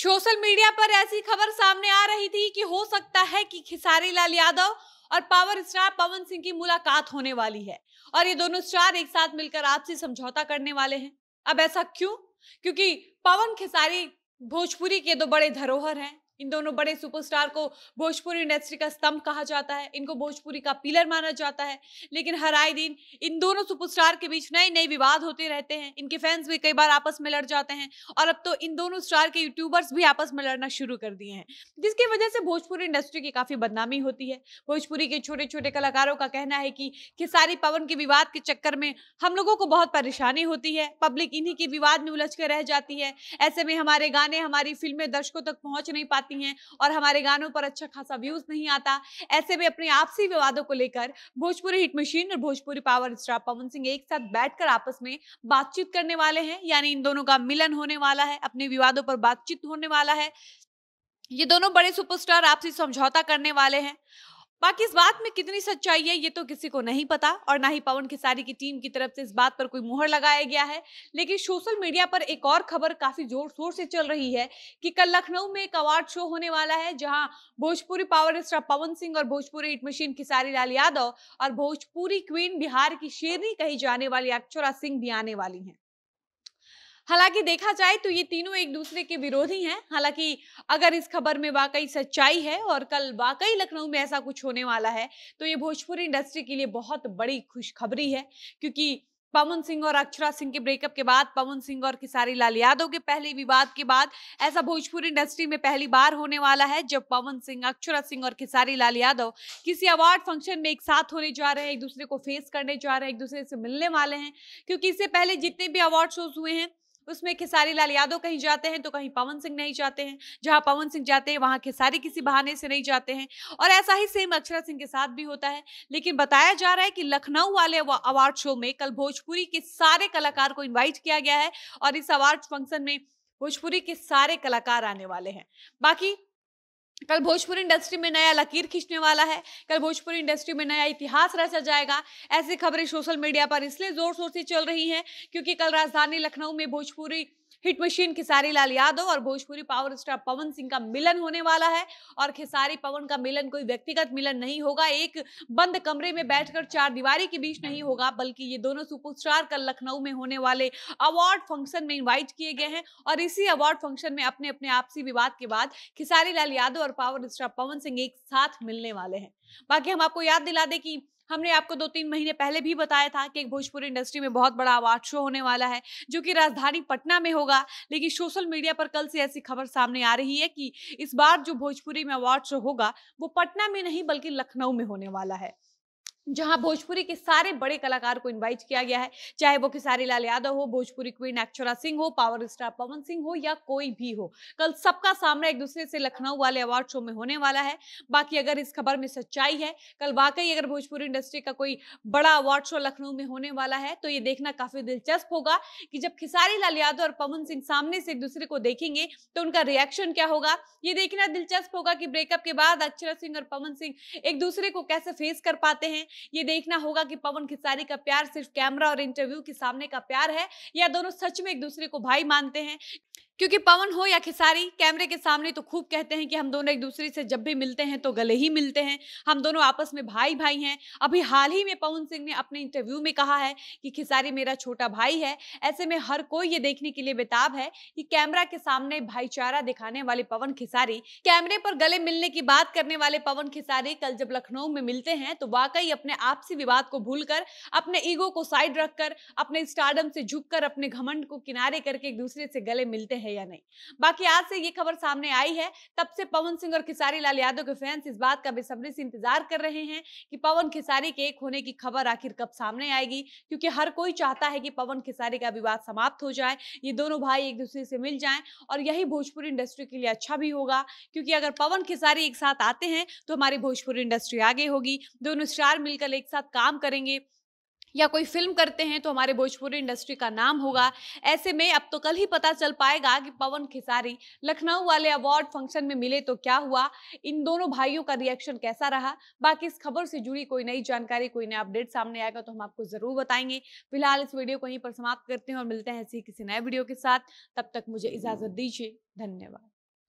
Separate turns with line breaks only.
social media पर ऐसी खबर सामने आ रही थी कि हो सकता है कि खिसारी लाल यादव और पावर स्टार पवन सिंह की मुलाकात होने वाली है और ये दोनों स्टार एक साथ मिलकर आपसी समझौता करने वाले हैं अब ऐसा क्यों क्योंकि पवन खिसारी भोजपुरी के दो बड़े धरोहर हैं इन दोनों बड़े सुपरस्टार को भोजपुरी इंडस्ट्री का स्तंभ कहा जाता है इनको भोजपुरी का पिलर माना जाता है लेकिन हर आए दिन इन दोनों सुपरस्टार के बीच नए नए विवाद होते रहते हैं इनके फैंस भी कई बार आपस में लड़ जाते हैं और अब तो इन दोनों स्टार के यूट्यूबर्स भी आपस में लड़ना शुरू कर दिए हैं जिसकी वजह से भोजपुरी इंडस्ट्री की काफ़ी बदनामी होती है भोजपुरी के छोटे छोटे कलाकारों का कहना है कि खेसारी पवन के विवाद के चक्कर में हम लोगों को बहुत परेशानी होती है पब्लिक इन्हीं के विवाद में उलझ कर रह जाती है ऐसे में हमारे गाने हमारी फिल्में दर्शकों तक पहुँच नहीं पाती पाती हैं और हमारे गानों पर अच्छा खासा व्यूज नहीं आता ऐसे में अपने आपसी विवादों को लेकर भोजपुरी हिट मशीन और भोजपुरी पावर स्टार पवन सिंह एक साथ बैठकर आपस में बातचीत करने वाले हैं यानी इन दोनों का मिलन होने वाला है अपने विवादों पर बातचीत होने वाला है ये दोनों बड़े सुपरस्टार आपसी समझौता करने वाले हैं बाकी इस बात में कितनी सच्चाई है ये तो किसी को नहीं पता और ना ही पवन खेसारी की टीम की तरफ से इस बात पर कोई मुहर लगाया गया है लेकिन सोशल मीडिया पर एक और खबर काफी जोर शोर से चल रही है कि कल लखनऊ में एक अवार्ड शो होने वाला है जहां भोजपुरी पावर स्टार पवन सिंह और भोजपुरी हिट मशीन खिसारी लाल यादव और भोजपुरी क्वीन बिहार की शेरनी कही जाने वाली अक्षरा सिंह भी आने वाली है हालांकि देखा जाए तो ये तीनों एक दूसरे के विरोधी हैं हालांकि अगर इस खबर में वाकई सच्चाई है और कल वाकई लखनऊ में ऐसा कुछ होने वाला है तो ये भोजपुरी इंडस्ट्री के लिए बहुत बड़ी खुशखबरी है क्योंकि पवन सिंह और अक्षरा सिंह के ब्रेकअप के बाद पवन सिंह और खिसारी लाल यादव के पहले विवाद के बाद ऐसा भोजपुरी इंडस्ट्री में पहली बार होने वाला है जब पवन सिंह अक्षरा सिंह और खिसारी लाल यादव किसी अवार्ड फंक्शन में एक साथ होने जा रहे हैं एक दूसरे को फेस करने जा रहे हैं एक दूसरे से मिलने वाले हैं क्योंकि इससे पहले जितने भी अवार्ड शोज हुए हैं उसमें खेसारी लाल यादव कहीं जाते हैं तो कहीं पवन सिंह नहीं जाते हैं जहां पवन सिंह जाते हैं वहां खेसारी किसी बहाने से नहीं जाते हैं और ऐसा ही सेम अक्षरा सिंह के साथ भी होता है लेकिन बताया जा रहा है कि लखनऊ वाले अवार्ड शो में कल भोजपुरी के सारे कलाकार को इन्वाइट किया गया है और इस अवार्ड फंक्शन में भोजपुरी के सारे कलाकार आने वाले हैं बाकी कल भोजपुरी इंडस्ट्री में नया लकीर खींचने वाला है कल भोजपुरी इंडस्ट्री में नया इतिहास रचा जाएगा ऐसी खबरें सोशल मीडिया पर इसलिए जोर शोर से चल रही हैं क्योंकि कल राजधानी लखनऊ में भोजपुरी हिट मशीन खिसारी लाल यादव और भोजपुरी पावर स्टार पवन सिंह का मिलन होने वाला है और खिसारी पवन का मिलन कोई व्यक्तिगत मिलन नहीं होगा एक बंद कमरे में बैठकर चार दीवारी के बीच नहीं होगा बल्कि ये दोनों सुपरस्टार कल लखनऊ में होने वाले अवार्ड फंक्शन में इन्वाइट किए गए हैं और इसी अवार्ड फंक्शन में अपने अपने आपसी विवाद के बाद खिसारी लाल यादव और पावर स्टार पवन सिंह एक साथ मिलने वाले हैं बाकी हम आपको याद दिला दें कि हमने आपको दो तीन महीने पहले भी बताया था कि एक भोजपुरी इंडस्ट्री में बहुत बड़ा अवार्ड शो होने वाला है जो कि राजधानी पटना में होगा लेकिन सोशल मीडिया पर कल से ऐसी खबर सामने आ रही है कि इस बार जो भोजपुरी में अवार्ड शो होगा वो पटना में नहीं बल्कि लखनऊ में होने वाला है जहां भोजपुरी के सारे बड़े कलाकार को इनवाइट किया गया है चाहे वो खिसारी लाल यादव हो भोजपुरी क्वीन अक्षरा सिंह हो पावर स्टार पवन सिंह हो या कोई भी हो कल सबका सामना एक दूसरे से लखनऊ वाले अवार्ड शो में होने वाला है बाकी अगर इस खबर में सच्चाई है कल वाकई अगर भोजपुरी इंडस्ट्री का कोई बड़ा अवार्ड शो लखनऊ में होने वाला है तो ये देखना काफी दिलचस्प होगा कि जब खिसारी लाल यादव और पवन सिंह सामने से एक दूसरे को देखेंगे तो उनका रिएक्शन क्या होगा ये देखना दिलचस्प होगा कि ब्रेकअप के बाद अक्षरा सिंह और पवन सिंह एक दूसरे को कैसे फेस कर पाते हैं ये देखना होगा कि पवन खिसारी का प्यार सिर्फ कैमरा और इंटरव्यू के सामने का प्यार है या दोनों सच में एक दूसरे को भाई मानते हैं क्योंकि पवन हो या खिसारी कैमरे के सामने तो खूब कहते हैं कि हम दोनों एक दूसरे से जब भी मिलते हैं तो गले ही मिलते हैं हम दोनों आपस में भाई भाई हैं अभी हाल ही में पवन सिंह ने अपने इंटरव्यू में कहा है कि खिसारी मेरा छोटा भाई है ऐसे में हर कोई ये देखने के लिए बेताब है कि कैमरा के सामने भाईचारा दिखाने वाले पवन खिसारी कैमरे पर गले मिलने की बात करने वाले पवन खिसारी कल जब लखनऊ में मिलते हैं तो वाकई अपने आपसी विवाद को भूल अपने ईगो को साइड रखकर अपने स्टार्डम से झुककर अपने घमंड को किनारे करके एक दूसरे से गले मिलते हैं है या नहीं बाकी आज से ये खबर सामने आई है तब से पवन सिंह और खिसारी लाल यादव के फैंस इस बात का बेसब्री से इंतजार कर रहे हैं कि पवन खिसारी के एक होने की खबर आखिर कब सामने आएगी क्योंकि हर कोई चाहता है कि पवन खिसारी का विवाद समाप्त हो जाए ये दोनों भाई एक दूसरे से मिल जाए और यही भोजपुरी इंडस्ट्री के लिए अच्छा भी होगा क्योंकि अगर पवन खिसारी एक साथ आते हैं तो हमारी भोजपुरी इंडस्ट्री आगे होगी दोनों स्टार मिलकर एक साथ काम करेंगे या कोई फिल्म करते हैं तो हमारे भोजपुरी इंडस्ट्री का नाम होगा ऐसे में अब तो कल ही पता चल पाएगा कि पवन खिसारी लखनऊ वाले अवार्ड फंक्शन में मिले तो क्या हुआ इन दोनों भाइयों का रिएक्शन कैसा रहा बाकी इस खबर से जुड़ी कोई नई जानकारी कोई नया अपडेट सामने आएगा तो हम आपको ज़रूर बताएंगे फिलहाल इस वीडियो को यहीं पर समाप्त करते हैं और मिलते हैं ऐसे किसी नए वीडियो के साथ तब तक मुझे इजाज़त दीजिए धन्यवाद